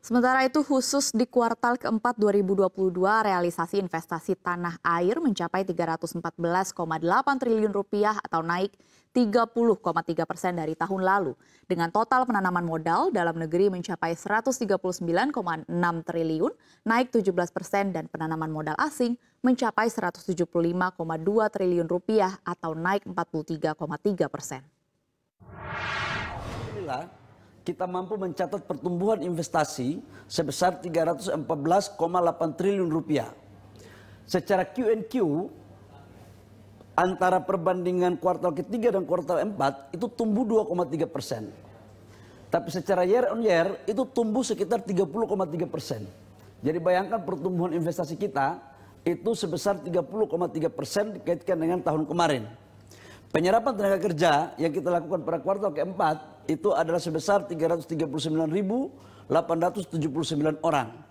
Sementara itu khusus di kuartal keempat 2022 realisasi investasi tanah air mencapai 314,8 triliun rupiah atau naik 30,3 persen dari tahun lalu. Dengan total penanaman modal dalam negeri mencapai 139,6 triliun, naik 17 persen dan penanaman modal asing mencapai 175,2 triliun rupiah atau naik 43,3 persen kita mampu mencatat pertumbuhan investasi sebesar 314,8 triliun rupiah. Secara Q&Q antara perbandingan kuartal ketiga dan kuartal empat itu tumbuh 2,3 persen. Tapi secara year on year itu tumbuh sekitar 30,3 persen. Jadi bayangkan pertumbuhan investasi kita itu sebesar 30,3 persen dikaitkan dengan tahun kemarin. Penyerapan tenaga kerja yang kita lakukan pada kuartal keempat itu adalah sebesar 339.879 orang.